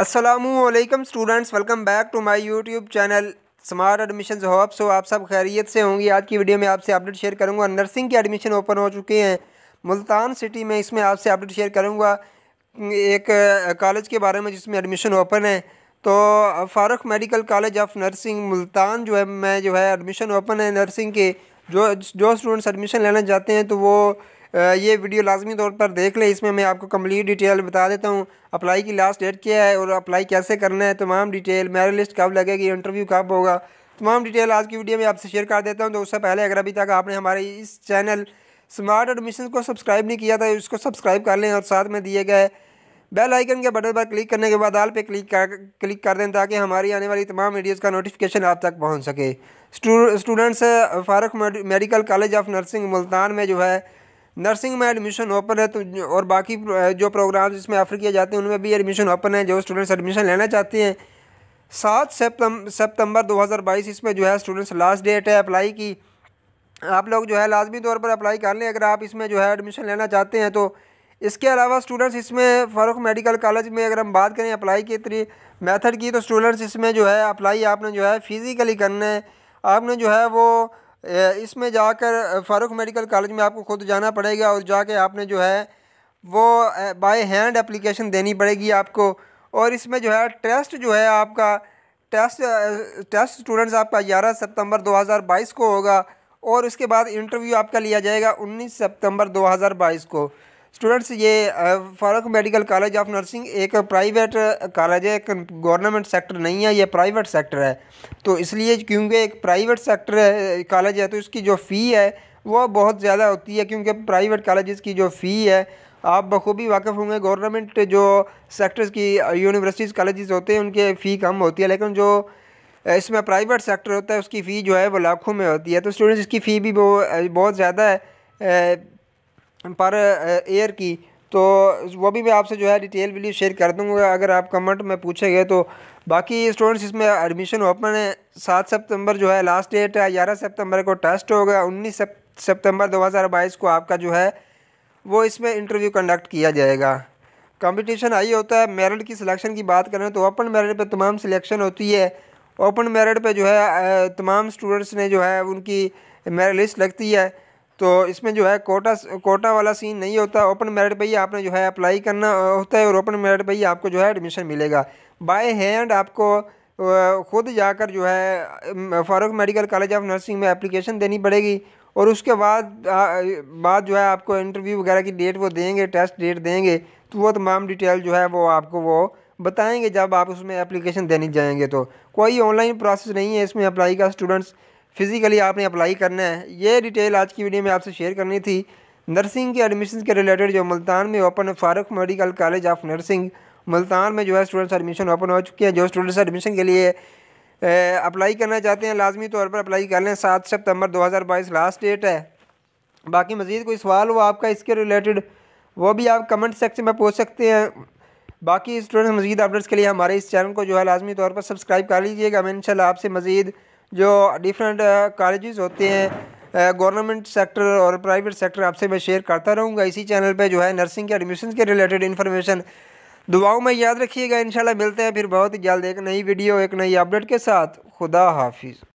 असलकम students welcome back to my YouTube channel Smart Admission hope so आप सब खैरियत से होंगी आज की वीडियो में आपसे अपडेट शेयर करूंगा नर्सिंग के एडमिशन ओपन हो चुके हैं मुल्तान सिटी में इसमें आपसे अपडेट शेयर करूंगा एक कॉलेज के बारे में जिसमें एडमिशन ओपन है तो Farooq Medical college of nursing Multan जो है मैं जो है एडमिशन ओपन है नर्सिंग के जो जो स्टूडेंट्स एडमिशन लेना चाहते हैं तो वो ये वीडियो लाजमी तौर पर देख लें इसमें मैं आपको कम्प्लीट डिटेल बता देता हूँ अप्लाई की लास्ट डेट क्या है और अप्लाई कैसे करना है तमाम डिटेल मेरे लिस्ट कब लगेगी इंटरव्यू कब होगा तमाम डिटेल आज की वीडियो में आपसे शेयर कर देता हूँ तो उससे पहले अगर अभी तक आपने हमारे इस चैनल स्मार्ट एडमिशन को सब्सक्राइब नहीं किया था उसको सब्सक्राइब कर लें और साथ में दिए गए बेल आइकन के बटन पर क्लिक करने के बाद आल पे क्लिक कर क्लिक कर दें ताकि हमारी आने वाली तमाम वीडियोज़ का नोटिफिकेशन आप तक पहुंच सके students Farooq medical college of nursing Multan में जो है नर्सिंग में एडमिशन ओपन है तो और बाकी जो प्रोग्राम इसमें ऑफर किए जाते हैं उनमें भी एडमिशन ओपन है जो स्टूडेंट्स एडमिशन लेना चाहते हैं सात सेप्तम हज़ार बाईस इसमें जो है स्टूडेंट्स लास्ट डेट है अप्लाई की आप लोग जो है लाजमी तौर पर अप्लाई कर लें अगर आप इसमें जो है एडमिशन लेना चाहते हैं तो इसके अलावा स्टूडेंट्स इसमें फ़ारूक मेडिकल कॉलेज में अगर हम बात करें अप्लाई के तरी मेथड की तो स्टूडेंट्स इसमें जो है अप्लाई आपने जो है फ़िज़िकली करना है आपने जो है वो इसमें जाकर फ़ारूक मेडिकल कॉलेज में आपको खुद जाना पड़ेगा और जाके आपने जो है वो बाय हैंड एप्लीकेशन देनी पड़ेगी आपको और इसमें जो है टेस्ट जो है आपका टेस्ट टेस्ट स्टूडेंट्स आपका ग्यारह सितंबर 2022 को होगा और उसके बाद इंटरव्यू आपका लिया जाएगा 19 सितंबर 2022 को स्टूडेंट्स ये Farooq medical college of nursing एक प्राइवेट कॉलेज है एक गवर्नमेंट सेक्टर नहीं है ये प्राइवेट सेक्टर है तो इसलिए क्योंकि एक प्राइवेट सेक्टर है कॉलेज है तो इसकी जो फ़ी है वो बहुत ज़्यादा होती है क्योंकि प्राइवेट कॉलेज की जो फ़ी है आप बखूबी वाकफ़ होंगे गवर्नमेंट जो सेक्टर्स की यूनिवर्सिटीज़ कॉलेज़ होते हैं उनके फ़ी कम होती है लेकिन जो इसमें प्राइवेट सेक्टर होता है उसकी फ़ी जो है वो लाखों में होती है तो स्टूडेंट्स इसकी फ़ी भी बहुत ज़्यादा है पर एयर की तो वो भी मैं आपसे जो है डिटेल वीडियो शेयर कर दूंगा अगर आप कमेंट में पूछे गए तो बाकी स्टूडेंट्स इसमें एडमिशन ओपन है सात सितंबर जो है लास्ट डेट है ग्यारह सितंबर को टेस्ट होगा उन्नीस सितंबर 2022 को आपका जो है वो इसमें इंटरव्यू कंडक्ट किया जाएगा कंपटीशन आई होता है मेरिट की सिलेक्शन की बात करें तो ओपन मेरिट पर तमाम सिलेक्शन होती है ओपन मेरिट पर जो है तमाम स्टूडेंट्स ने जो है उनकी मेरिट लिस्ट लगती है तो इसमें जो है कोटा कोटा वाला सीन नहीं होता ओपन मेरिट पे ही आपने जो है अप्लाई करना होता है और ओपन मेरिट पे ही आपको जो है एडमिशन मिलेगा बाय हैंड आपको ख़ुद जाकर जो है Farooq medical college of nursing में एप्लीकेशन देनी पड़ेगी और उसके बाद बाद जो है आपको इंटरव्यू वगैरह की डेट वो देंगे टेस्ट डेट देंगे तो वो तमाम डिटेल जो है वो आपको वो बताएंगे जब आप उसमें एप्लीकेशन देने जाएंगे तो कोई ऑनलाइन प्रोसेस नहीं है इसमें अप्लाई का स्टूडेंट्स फ़िज़िकली आपने अप्लाई करना है ये डिटेल आज की वीडियो में आपसे शेयर करनी थी नर्सिंग के एडमिशन के रिलेटेड जो मुल्तान में ओपन है Farooq medical college of nursing Multan में जो है स्टूडेंट्स एडमिशन ओपन हो चुके हैं जो स्टूडेंट्स एडमिशन के लिए अप्लाई करना चाहते हैं लाजमी तौर पर अप्लाई कर लें सात सितंबर 2022 लास्ट डेट है बाकी मज़ीद कोई सवाल हो आपका इसके रिलेटेड वो भी आप कमेंट सेक्शन में पूछ सकते हैं बाकी स्टूडेंट्स मज़ीद अपडेट्स के लिए हमारे इस चैनल को जो है लाजमी तौर पर सब्सक्राइब कर लीजिएगा मैं इन आपसे मज़ीद जो डिफरेंट कॉलेजेस uh, होते हैं गवर्नमेंट uh, सेक्टर और प्राइवेट सेक्टर आपसे मैं शेयर करता रहूँगा इसी चैनल पर जो है नर्सिंग के एडमिशन के रिलेटेड इन्फॉर्मेशन दुआओं में याद रखिएगा इंशाल्लाह मिलते हैं फिर बहुत ही जल्द एक नई वीडियो एक नई अपडेट के साथ खुदा हाफिज़